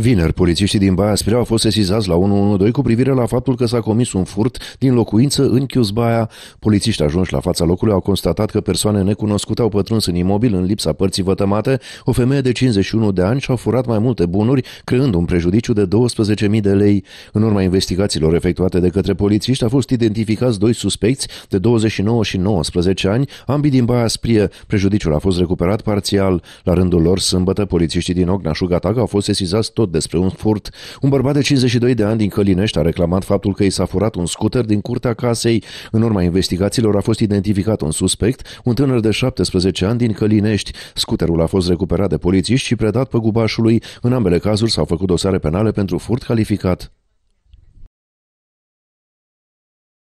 Vineri, polițiștii din Baia Spirea au fost sesizați la 112 cu privire la faptul că s-a comis un furt din locuință în Chiuzbaia. Polițiști ajunși la fața locului au constatat că persoane necunoscute au pătruns în imobil în lipsa părții vătămate, o femeie de 51 de ani și-au furat mai multe bunuri, creând un prejudiciu de 12.000 de lei. În urma investigațiilor efectuate de către polițiști a fost identificați doi suspecți de 29 și 19 ani, ambii din Baia Sprie. Prejudiciul a fost recuperat parțial. La rândul lor, sâmbătă, polițiștii din Ogna Gataga au fost sesizați tot tot despre un furt, un bărbat de 52 de ani din Călinești a reclamat faptul că i s-a furat un scuter din curtea casei. În urma investigațiilor a fost identificat un suspect, un tânăr de 17 ani din Călinești. Scuterul a fost recuperat de polițiști și predat gubașului. În ambele cazuri s-au făcut dosare penale pentru furt calificat.